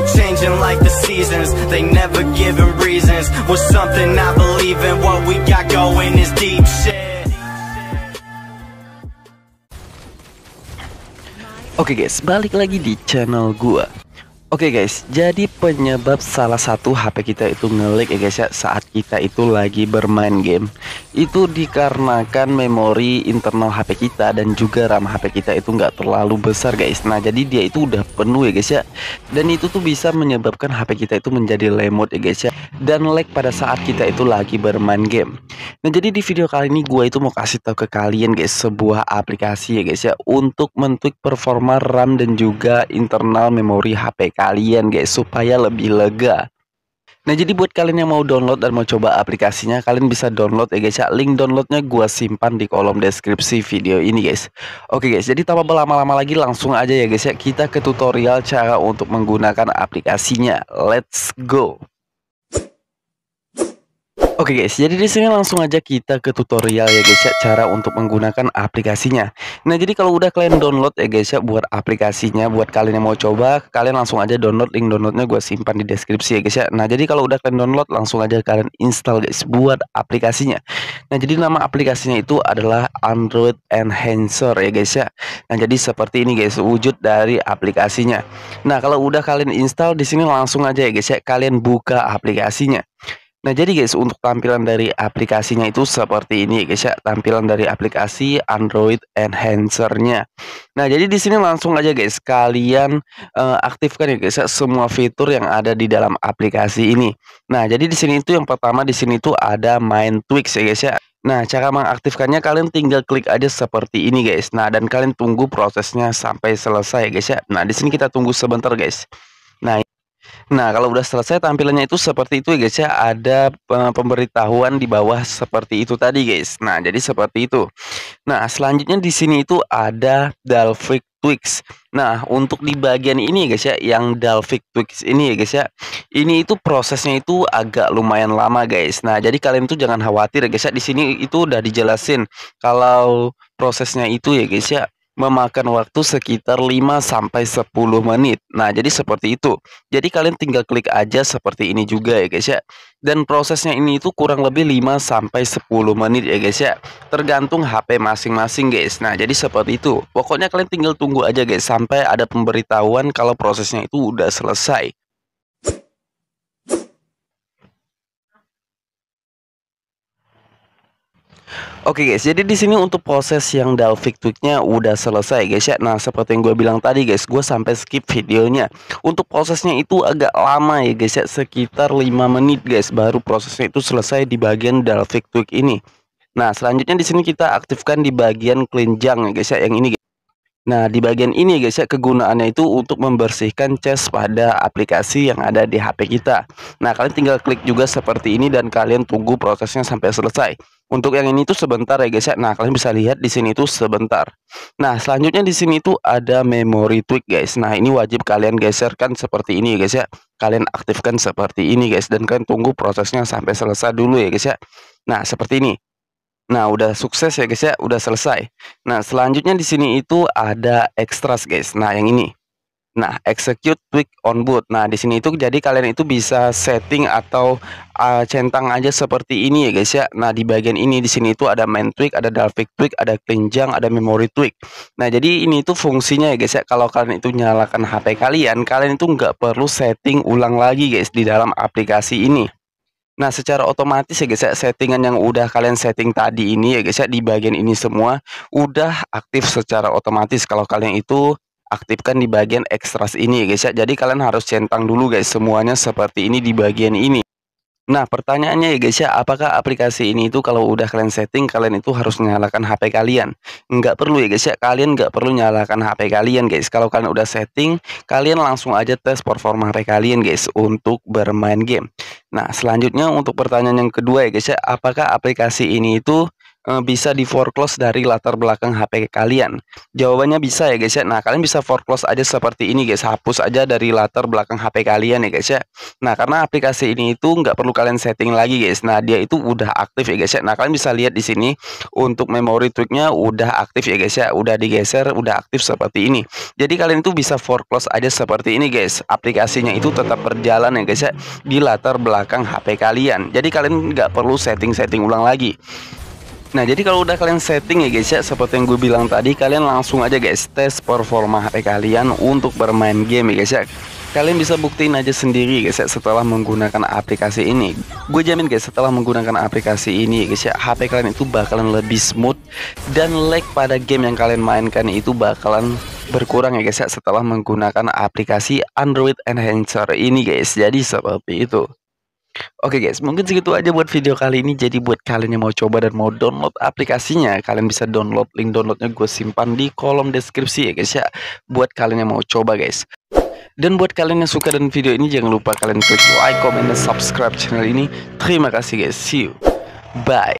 people changing like the seasons They never giving reasons Was something I believe in What we got going is deep shit Oke okay guys, balik lagi di channel gua Oke okay guys, jadi penyebab salah satu HP kita itu ngelag ya guys ya saat kita itu lagi bermain game Itu dikarenakan memori internal HP kita dan juga RAM HP kita itu nggak terlalu besar guys Nah jadi dia itu udah penuh ya guys ya Dan itu tuh bisa menyebabkan HP kita itu menjadi lemot ya guys ya Dan lag pada saat kita itu lagi bermain game Nah jadi di video kali ini gue itu mau kasih tahu ke kalian guys sebuah aplikasi ya guys ya Untuk mentuk performa RAM dan juga internal memori HP kalian guys supaya lebih lega. Nah jadi buat kalian yang mau download dan mau coba aplikasinya kalian bisa download ya guys ya. Link downloadnya gua simpan di kolom deskripsi video ini guys. Oke guys jadi tanpa berlama-lama lagi langsung aja ya guys ya kita ke tutorial cara untuk menggunakan aplikasinya. Let's go. Oke okay guys, jadi di sini langsung aja kita ke tutorial ya guys ya cara untuk menggunakan aplikasinya. Nah, jadi kalau udah kalian download ya guys ya buat aplikasinya buat kalian yang mau coba, kalian langsung aja download link downloadnya gue simpan di deskripsi ya guys ya. Nah, jadi kalau udah kalian download langsung aja kalian install guys buat aplikasinya. Nah, jadi nama aplikasinya itu adalah Android Enhancer ya guys ya. Nah, jadi seperti ini guys wujud dari aplikasinya. Nah, kalau udah kalian install di sini langsung aja ya guys ya kalian buka aplikasinya. Nah jadi guys untuk tampilan dari aplikasinya itu seperti ini guys ya tampilan dari aplikasi Android Enhancer-nya. Nah jadi di sini langsung aja guys kalian uh, aktifkan ya guys ya semua fitur yang ada di dalam aplikasi ini. Nah jadi di sini itu yang pertama di sini itu ada Main Tweaks ya guys ya. Nah, cara mengaktifkannya kalian tinggal klik aja seperti ini guys. Nah, dan kalian tunggu prosesnya sampai selesai ya guys ya. Nah, di sini kita tunggu sebentar guys. Nah, Nah, kalau udah selesai tampilannya itu seperti itu ya guys ya. Ada pemberitahuan di bawah seperti itu tadi guys. Nah, jadi seperti itu. Nah, selanjutnya di sini itu ada Dalvik Twix. Nah, untuk di bagian ini ya guys ya, yang Dalvik Twix ini ya guys ya. Ini itu prosesnya itu agak lumayan lama guys. Nah, jadi kalian tuh jangan khawatir ya guys ya. Di sini itu udah dijelasin kalau prosesnya itu ya guys ya memakan waktu sekitar 5 sampai 10 menit. Nah, jadi seperti itu. Jadi kalian tinggal klik aja seperti ini juga ya guys ya. Dan prosesnya ini itu kurang lebih 5 sampai 10 menit ya guys ya. Tergantung HP masing-masing guys. Nah, jadi seperti itu. Pokoknya kalian tinggal tunggu aja guys sampai ada pemberitahuan kalau prosesnya itu udah selesai. Oke okay guys, jadi di sini untuk proses yang Dalvik tweaknya udah selesai guys ya. Nah seperti yang gue bilang tadi guys, gue sampai skip videonya. Untuk prosesnya itu agak lama ya guys ya, sekitar 5 menit guys, baru prosesnya itu selesai di bagian Dalvik tweak ini. Nah selanjutnya di sini kita aktifkan di bagian kelenjang ya guys ya, yang ini. Guys. Nah di bagian ini guys ya kegunaannya itu untuk membersihkan chest pada aplikasi yang ada di HP kita. Nah kalian tinggal klik juga seperti ini dan kalian tunggu prosesnya sampai selesai. Untuk yang ini tuh sebentar ya guys ya. Nah, kalian bisa lihat di sini tuh sebentar. Nah, selanjutnya di sini tuh ada memory tweak guys. Nah, ini wajib kalian geserkan seperti ini ya guys ya. Kalian aktifkan seperti ini guys dan kalian tunggu prosesnya sampai selesai dulu ya guys ya. Nah, seperti ini. Nah, udah sukses ya guys ya, udah selesai. Nah, selanjutnya di sini itu ada extras guys. Nah, yang ini. Nah, execute tweak on boot. Nah, di sini itu jadi kalian itu bisa setting atau uh, centang aja seperti ini ya guys ya. Nah, di bagian ini di sini itu ada main tweak, ada dalvik tweak, ada clean ada memory tweak. Nah, jadi ini itu fungsinya ya guys ya. Kalau kalian itu nyalakan HP kalian, kalian itu nggak perlu setting ulang lagi guys di dalam aplikasi ini. Nah, secara otomatis ya guys ya, settingan yang udah kalian setting tadi ini ya guys ya, di bagian ini semua udah aktif secara otomatis kalau kalian itu aktifkan di bagian extras ini ya guys ya. Jadi kalian harus centang dulu guys semuanya seperti ini di bagian ini. Nah pertanyaannya ya guys ya, apakah aplikasi ini itu kalau udah kalian setting, kalian itu harus nyalakan HP kalian? Nggak perlu ya guys ya, kalian nggak perlu nyalakan HP kalian guys. Kalau kalian udah setting, kalian langsung aja tes performa HP kalian guys untuk bermain game. Nah selanjutnya untuk pertanyaan yang kedua ya guys ya, apakah aplikasi ini itu Eh, bisa di foreclose dari latar belakang HP kalian? Jawabannya bisa ya guys ya. Nah, kalian bisa foreclose aja seperti ini guys. Hapus aja dari latar belakang HP kalian ya guys ya. Nah, karena aplikasi ini itu nggak perlu kalian setting lagi guys. Nah, dia itu udah aktif ya guys ya. Nah, kalian bisa lihat di sini untuk memori tweaknya udah aktif ya guys ya. Udah digeser, udah aktif seperti ini. Jadi kalian itu bisa foreclose aja seperti ini guys. Aplikasinya itu tetap berjalan ya guys ya di latar belakang HP kalian. Jadi kalian nggak perlu setting-setting ulang lagi. Nah jadi kalau udah kalian setting ya guys ya Seperti yang gue bilang tadi Kalian langsung aja guys Tes performa HP kalian Untuk bermain game ya guys ya Kalian bisa buktiin aja sendiri guys ya Setelah menggunakan aplikasi ini Gue jamin guys Setelah menggunakan aplikasi ini guys ya HP kalian itu bakalan lebih smooth Dan lag pada game yang kalian mainkan itu bakalan berkurang ya guys ya Setelah menggunakan aplikasi Android Enhancer ini guys Jadi seperti itu Oke guys, mungkin segitu aja buat video kali ini. Jadi buat kalian yang mau coba dan mau download aplikasinya, kalian bisa download link downloadnya gue simpan di kolom deskripsi ya guys ya. Buat kalian yang mau coba guys. Dan buat kalian yang suka dan video ini jangan lupa kalian klik like, comment, dan subscribe channel ini. Terima kasih guys. See you. Bye.